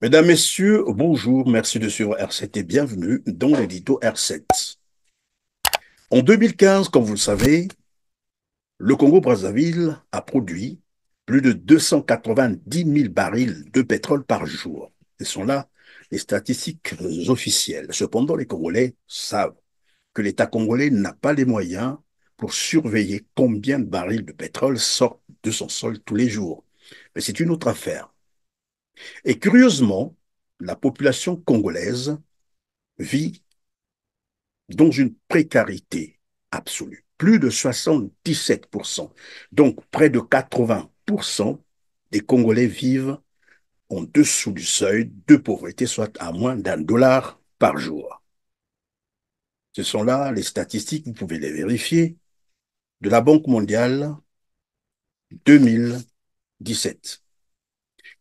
Mesdames, Messieurs, bonjour, merci de suivre R7 et bienvenue dans l'édito R7. En 2015, comme vous le savez, le Congo-Brazzaville a produit plus de 290 000 barils de pétrole par jour. Ce sont là les statistiques officielles. Cependant, les Congolais savent que l'État congolais n'a pas les moyens pour surveiller combien de barils de pétrole sortent de son sol tous les jours. Mais c'est une autre affaire. Et curieusement, la population congolaise vit dans une précarité absolue. Plus de 77%, donc près de 80% des Congolais vivent en dessous du seuil de pauvreté, soit à moins d'un dollar par jour. Ce sont là les statistiques, vous pouvez les vérifier, de la Banque mondiale 2017.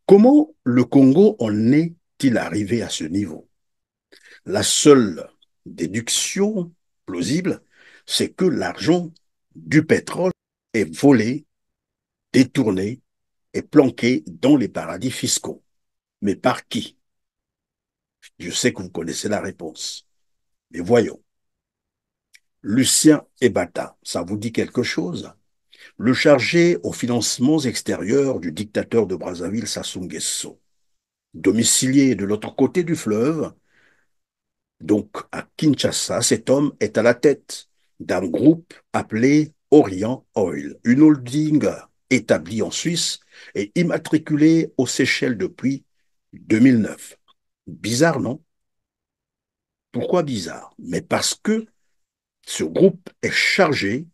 Comment le Congo en est-il arrivé à ce niveau La seule déduction plausible, c'est que l'argent du pétrole est volé, détourné et planqué dans les paradis fiscaux. Mais par qui Je sais que vous connaissez la réponse. Mais voyons. Lucien Ebata, ça vous dit quelque chose Le chargé aux financements extérieurs du dictateur de Brazzaville, Sassou Nguesso, domicilié de l'autre côté du fleuve, donc à Kinshasa, cet homme est à la tête d'un groupe appelé Orient Oil, une holding établie en Suisse et immatriculée aux Seychelles depuis 2009. Bizarre, non Pourquoi bizarre Mais parce que ce groupe est chargé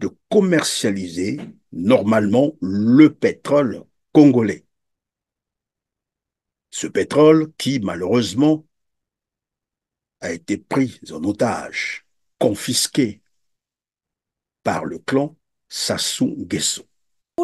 de commercialiser normalement le pétrole congolais. Ce pétrole qui, malheureusement, a été pris en otage, confisqué par le clan Sassou Nguesso.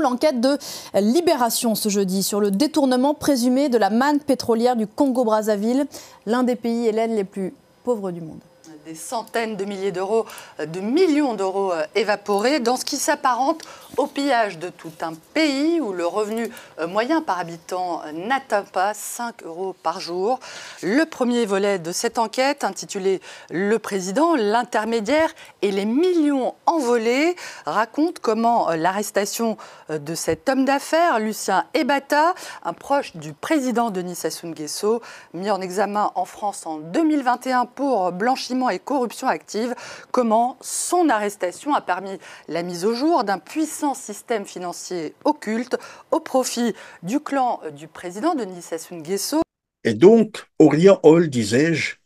L'enquête de Libération ce jeudi sur le détournement présumé de la manne pétrolière du Congo-Brazzaville, l'un des pays, Hélène, les plus pauvres du monde des centaines de milliers d'euros, euh, de millions d'euros euh, évaporés dans ce qui s'apparente au pillage de tout un pays où le revenu euh, moyen par habitant n'atteint pas 5 euros par jour. Le premier volet de cette enquête, intitulé Le président, l'intermédiaire et les millions envolés, raconte comment l'arrestation de cet homme d'affaires, Lucien Ebata, un proche du président Denis Sassou Nguesso, mis en examen en France en 2021 pour blanchiment et corruption active, comment son arrestation a permis la mise au jour d'un puissant système financier occulte au profit du clan euh, du président Denis Sassou Nguesso. Et donc, Orient Hall, disais-je,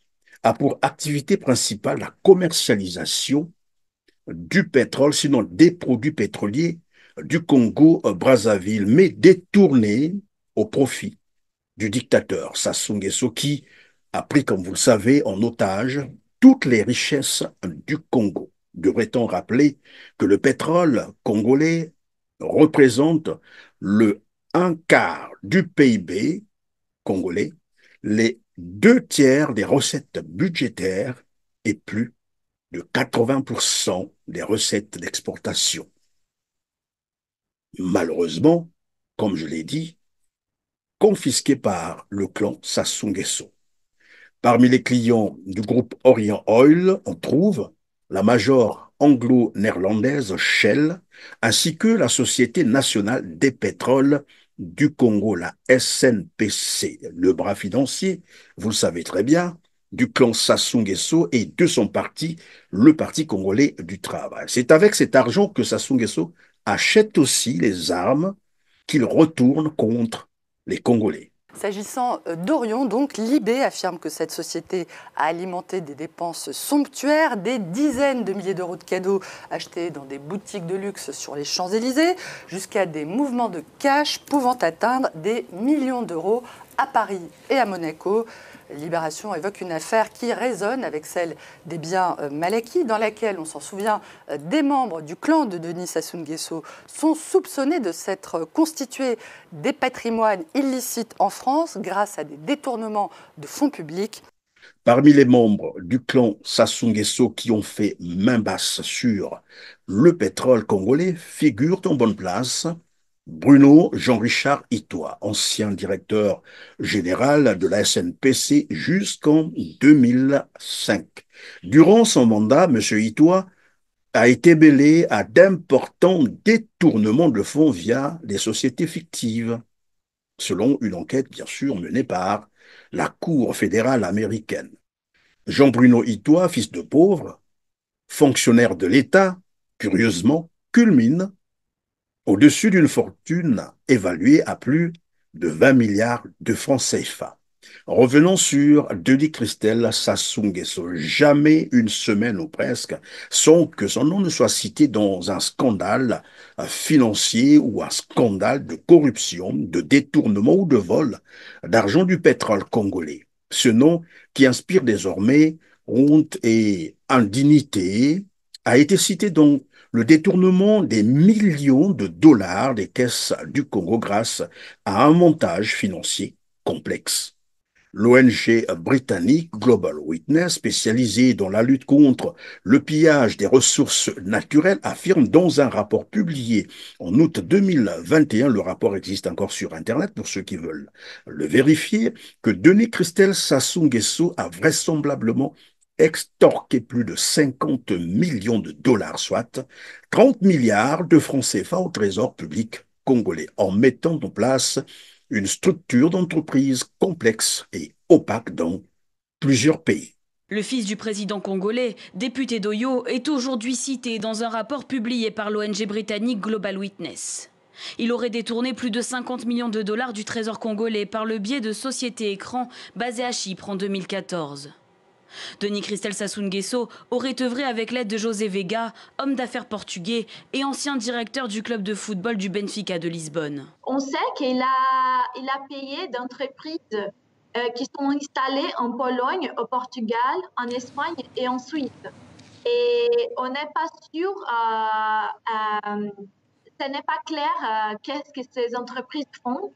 a pour activité principale la commercialisation du pétrole, sinon des produits pétroliers du Congo-Brazzaville, euh, mais détournés au profit du dictateur Sassou Nguesso qui a pris, comme vous le savez, en otage toutes les richesses du Congo. Devrait-on rappeler que le pétrole congolais représente le un quart du PIB congolais, les deux tiers des recettes budgétaires et plus de 80% des recettes d'exportation. Malheureusement, comme je l'ai dit, confisqué par le clan Sassou Nguesso. Parmi les clients du groupe Orient Oil, on trouve la major anglo-néerlandaise Shell, ainsi que la Société nationale des pétroles du Congo, la SNPC, le bras financier, vous le savez très bien, du clan Sassou et de son parti, le Parti congolais du travail. C'est avec cet argent que Sassou achète aussi les armes qu'il retourne contre les Congolais. S'agissant euh, d'Orion, donc, Libé affirme que cette société a alimenté des dépenses somptuaires, des dizaines de milliers d'euros de cadeaux achetés dans des boutiques de luxe sur les Champs-Élysées, jusqu'à des mouvements de cash pouvant atteindre des millions d'euros à Paris et à Monaco. Libération évoque une affaire qui résonne avec celle des biens euh, Maleki, dans laquelle, on s'en souvient, euh, des membres du clan de Denis Sassou Nguesso sont soupçonnés de s'être euh, constitués des patrimoines illicites en France grâce à des détournements de fonds publics. Parmi les membres du clan Sassou Nguesso qui ont fait main basse sur le pétrole congolais figurent en bonne place Bruno Jean-Richard Itois, ancien directeur général de la SNPC jusqu'en 2005. Durant son mandat, M. Itois a été mêlé à d'importants détournements de fonds via des sociétés fictives, selon une enquête bien sûr menée par la Cour fédérale américaine. Jean-Bruno Itois, fils de pauvre, fonctionnaire de l'État, curieusement, culmine au-dessus d'une fortune évaluée à plus de 20 milliards de francs CFA. Revenons sur Denis Christel Sassou Jamais une semaine ou presque sans que son nom ne soit cité dans un scandale financier ou un scandale de corruption, de détournement ou de vol d'argent du pétrole congolais. Ce nom qui inspire désormais honte et indignité a été cité dans le détournement des millions de dollars des caisses du Congo grâce à un montage financier complexe. L'ONG britannique Global Witness, spécialisée dans la lutte contre le pillage des ressources naturelles, affirme dans un rapport publié en août 2021, le rapport existe encore sur Internet pour ceux qui veulent le vérifier, que Denis Christel sassou a vraisemblablement extorquer plus de 50 millions de dollars, soit 30 milliards de francs CFA au trésor public congolais, en mettant en place une structure d'entreprise complexe et opaque dans plusieurs pays. Le fils du président congolais, député d'Oyo, est aujourd'hui cité dans un rapport publié par l'ONG britannique Global Witness. Il aurait détourné plus de 50 millions de dollars du trésor congolais par le biais de sociétés écrans basées à Chypre en 2014. Denis Christel Sassoun Guesso aurait œuvré avec l'aide de José Vega, homme d'affaires portugais et ancien directeur du club de football du Benfica de Lisbonne. On sait qu'il a, il a payé d'entreprises euh, qui sont installées en Pologne, au Portugal, en Espagne et en Suisse. Et on n'est pas sûr, euh, euh, ce n'est pas clair qu'est-ce que ces entreprises font.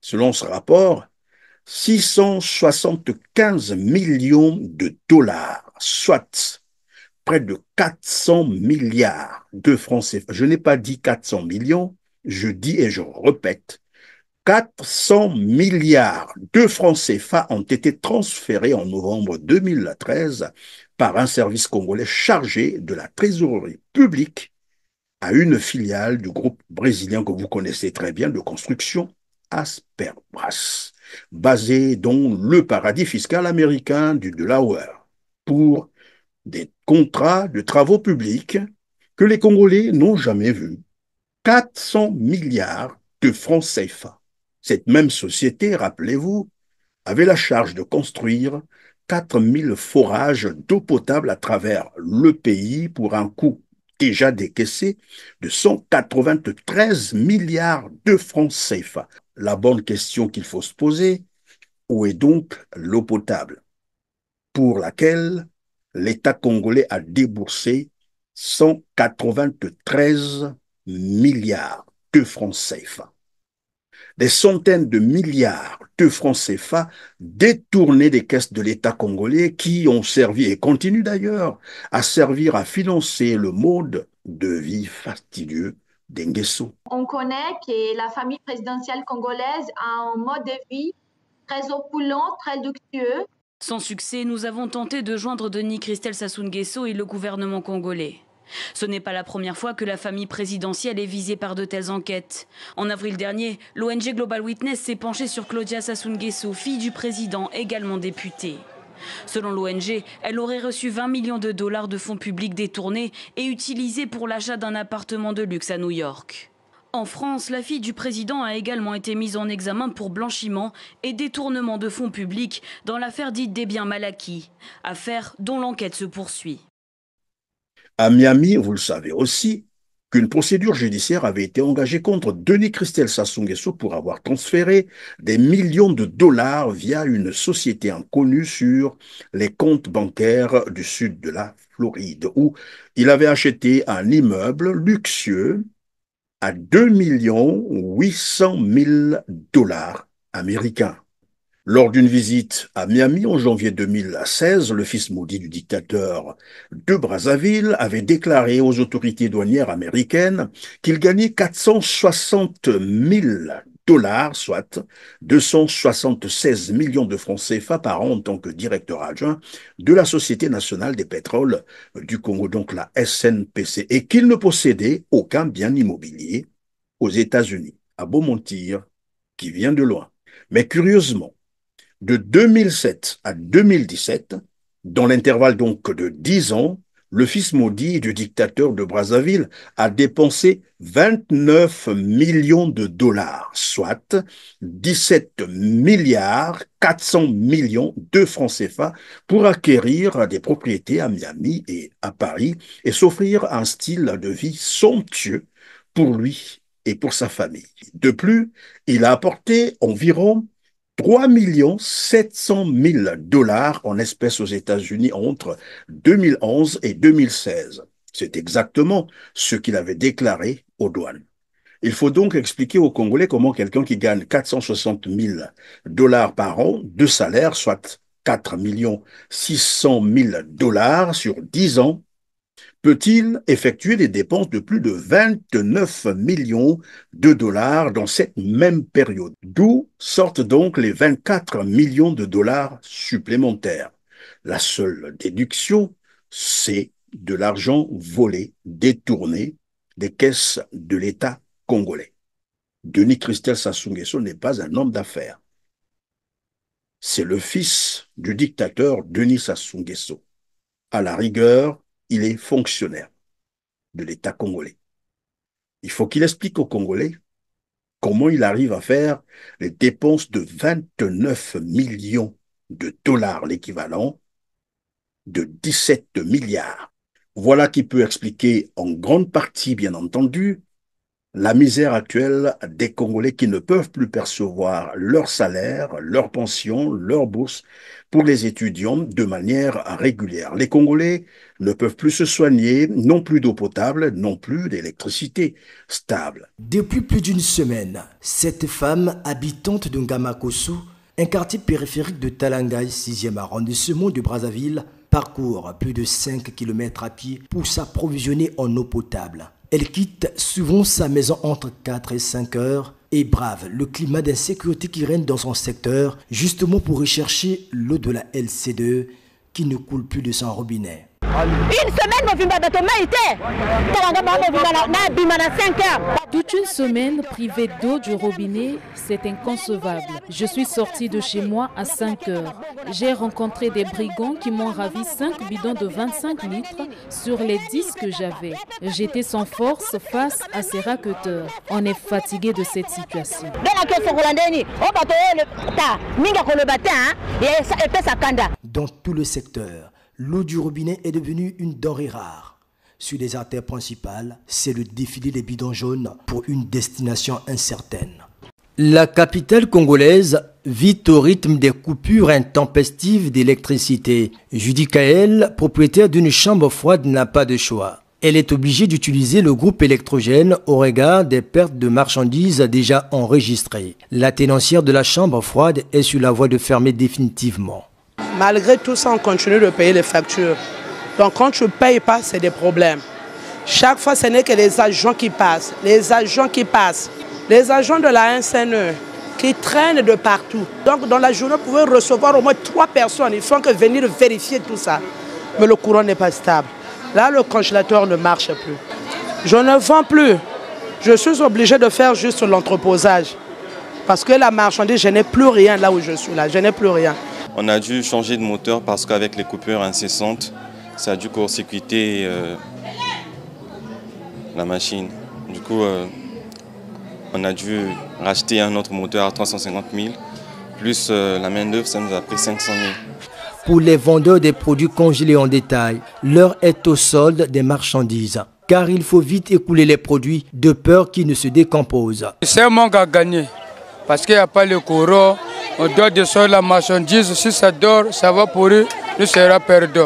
Selon ce rapport, 675 millions de dollars, soit près de 400 milliards de francs CFA. Je n'ai pas dit 400 millions, je dis et je répète, 400 milliards de francs CFA ont été transférés en novembre 2013 par un service congolais chargé de la trésorerie publique à une filiale du groupe brésilien que vous connaissez très bien de construction Asperbras, basé dans le paradis fiscal américain du Delaware, pour des contrats de travaux publics que les Congolais n'ont jamais vus. 400 milliards de francs CFA. Cette même société, rappelez-vous, avait la charge de construire 4000 forages d'eau potable à travers le pays pour un coût déjà décaissé de 193 milliards de francs CFA la bonne question qu'il faut se poser, où est donc l'eau potable pour laquelle l'État congolais a déboursé 193 milliards de francs CFA. Des centaines de milliards de francs CFA détournés des caisses de l'État congolais qui ont servi et continuent d'ailleurs à servir à financer le mode de vie fastidieux on connaît que la famille présidentielle congolaise a un mode de vie très opulent, très luxueux. Sans succès, nous avons tenté de joindre Denis Christel Sassou et le gouvernement congolais. Ce n'est pas la première fois que la famille présidentielle est visée par de telles enquêtes. En avril dernier, l'ONG Global Witness s'est penchée sur Claudia Sassou fille du président, également députée. Selon l'ONG, elle aurait reçu 20 millions de dollars de fonds publics détournés et utilisés pour l'achat d'un appartement de luxe à New York. En France, la fille du président a également été mise en examen pour blanchiment et détournement de fonds publics dans l'affaire dite des biens mal acquis, affaire dont l'enquête se poursuit. À Miami, vous le savez aussi, qu'une procédure judiciaire avait été engagée contre Denis Christel Sassou pour avoir transféré des millions de dollars via une société inconnue sur les comptes bancaires du sud de la Floride, où il avait acheté un immeuble luxueux à 2 800 000 dollars américains. Lors d'une visite à Miami en janvier 2016, le fils maudit du dictateur de Brazzaville avait déclaré aux autorités douanières américaines qu'il gagnait 460 000 dollars, soit 276 millions de francs CFA par an en tant que directeur adjoint de la Société nationale des pétroles du Congo, donc la SNPC, et qu'il ne possédait aucun bien immobilier aux États-Unis, à beau mentir, qui vient de loin. Mais curieusement, de 2007 à 2017, dans l'intervalle donc de 10 ans, le fils maudit du dictateur de Brazzaville a dépensé 29 millions de dollars, soit 17 milliards 400 millions de francs CFA pour acquérir des propriétés à Miami et à Paris et s'offrir un style de vie somptueux pour lui et pour sa famille. De plus, il a apporté environ 3 700 000 dollars en espèces aux États-Unis entre 2011 et 2016. C'est exactement ce qu'il avait déclaré aux douanes. Il faut donc expliquer aux Congolais comment quelqu'un qui gagne 460 000 dollars par an de salaire, soit 4 600 000 dollars sur 10 ans, peut-il effectuer des dépenses de plus de 29 millions de dollars dans cette même période, d'où sortent donc les 24 millions de dollars supplémentaires. La seule déduction, c'est de l'argent volé, détourné des caisses de l'État congolais. Denis Christel Sassou n'est pas un homme d'affaires. C'est le fils du dictateur Denis Sassou À la rigueur, il est fonctionnaire de l'État congolais. Il faut qu'il explique aux Congolais comment il arrive à faire les dépenses de 29 millions de dollars, l'équivalent de 17 milliards. Voilà qui peut expliquer en grande partie, bien entendu, la misère actuelle des Congolais qui ne peuvent plus percevoir leur salaire, leur pension, leur bourse pour les étudiants de manière régulière. Les Congolais ne peuvent plus se soigner, non plus d'eau potable, non plus d'électricité stable. Depuis plus d'une semaine, cette femme habitante de Ngamakosu, un quartier périphérique de Talangaï, 6e arrondissement de Brazzaville, parcourt plus de 5 km à pied pour s'approvisionner en eau potable. Elle quitte souvent sa maison entre 4 et 5 heures et brave le climat d'insécurité qui règne dans son secteur, justement pour rechercher l'eau de la LC2 qui ne coule plus de son robinet. Une semaine Toute une semaine privée d'eau du robinet, c'est inconcevable. Je suis sortie de chez moi à 5 heures. J'ai rencontré des brigands qui m'ont ravi 5 bidons de 25 litres sur les 10 que j'avais. J'étais sans force face à ces raqueteurs. On est fatigué de cette situation. Dans tout le secteur, l'eau du robinet est devenue une denrée rare. Sur les artères principales, c'est le défilé des bidons jaunes pour une destination incertaine. La capitale congolaise vit au rythme des coupures intempestives d'électricité. Judy Kael, propriétaire d'une chambre froide, n'a pas de choix. Elle est obligée d'utiliser le groupe électrogène au regard des pertes de marchandises déjà enregistrées. La tenancière de la chambre froide est sur la voie de fermer définitivement. Malgré tout ça, on continue de payer les factures. Donc quand tu ne payes pas, c'est des problèmes. Chaque fois, ce n'est que les agents qui passent, les agents qui passent, les agents de la SNE qui traînent de partout. Donc dans la journée, vous pouvez recevoir au moins trois personnes. Ils font que venir vérifier tout ça. Mais le courant n'est pas stable. Là, le congélateur ne marche plus. Je ne vends plus. Je suis obligé de faire juste l'entreposage. Parce que la marchandise, je n'ai plus rien là où je suis là. Je n'ai plus rien. On a dû changer de moteur parce qu'avec les coupures incessantes, ça a dû court-circuiter euh, la machine. Du coup, euh, on a dû racheter un autre moteur à 350 000, plus euh, la main-d'œuvre, ça nous a pris 500 000. Pour les vendeurs des produits congelés en détail, l'heure est au solde des marchandises. Car il faut vite écouler les produits de peur qu'ils ne se décomposent. C'est un manque à gagner. Parce qu'il n'y a pas le courant, on de descendre la marchandise. Si ça dort, ça va pour eux, nous sera perdu.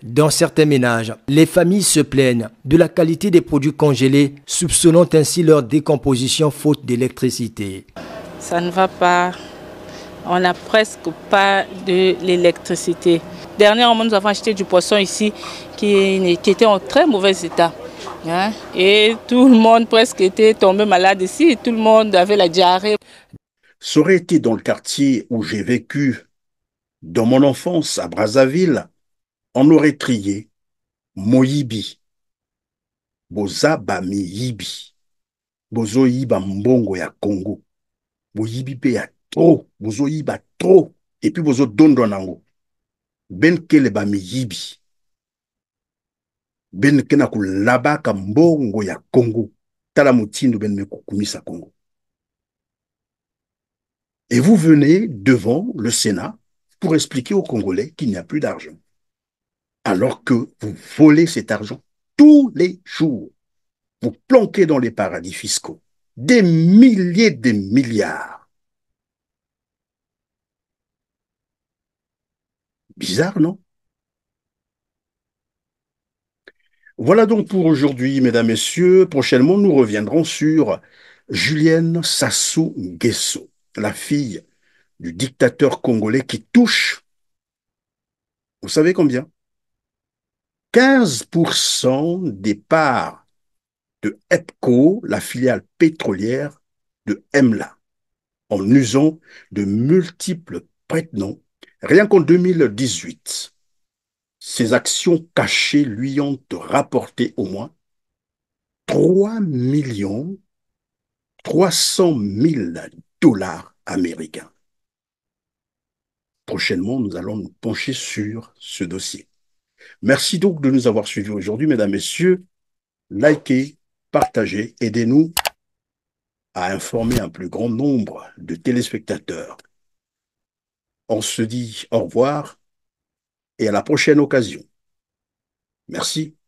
Dans certains ménages, les familles se plaignent de la qualité des produits congelés, soupçonnant ainsi leur décomposition faute d'électricité. Ça ne va pas. On n'a presque pas de l'électricité. Dernièrement, nous avons acheté du poisson ici qui, était en très mauvais état. Hein. Et tout le monde presque était tombé malade ici. Tout le monde avait la diarrhée. Ça aurait été dans le quartier où j'ai vécu, dans mon enfance à Brazzaville, on aurait trié Moyibi, Boza Bozo Bozoyiba Mbongo ya Congo, Boyibi ya trop, Bozoyiba trop, et puis Bozo Dondonango, Benkele Bami Yibi, ben ke na ka mbongo ya kongo tala motindo ben sa kongo et vous venez devant le Sénat pour expliquer aux Congolais qu'il n'y a plus d'argent. Alors que vous volez cet argent tous les jours. Vous planquez dans les paradis fiscaux des milliers de milliards. Bizarre, non Voilà donc pour aujourd'hui, mesdames, messieurs. Prochainement, nous reviendrons sur Julienne sassou guesso la fille du dictateur congolais qui touche, vous savez combien 15% des parts de EPCO, la filiale pétrolière de MLA, en usant de multiples prête-noms. Rien qu'en 2018, ses actions cachées lui ont rapporté au moins 3 millions 300 000 dollars américains. Prochainement, nous allons nous pencher sur ce dossier. Merci donc de nous avoir suivis aujourd'hui, mesdames, messieurs. Likez, partagez, aidez-nous à informer un plus grand nombre de téléspectateurs. On se dit au revoir et à la prochaine occasion. Merci.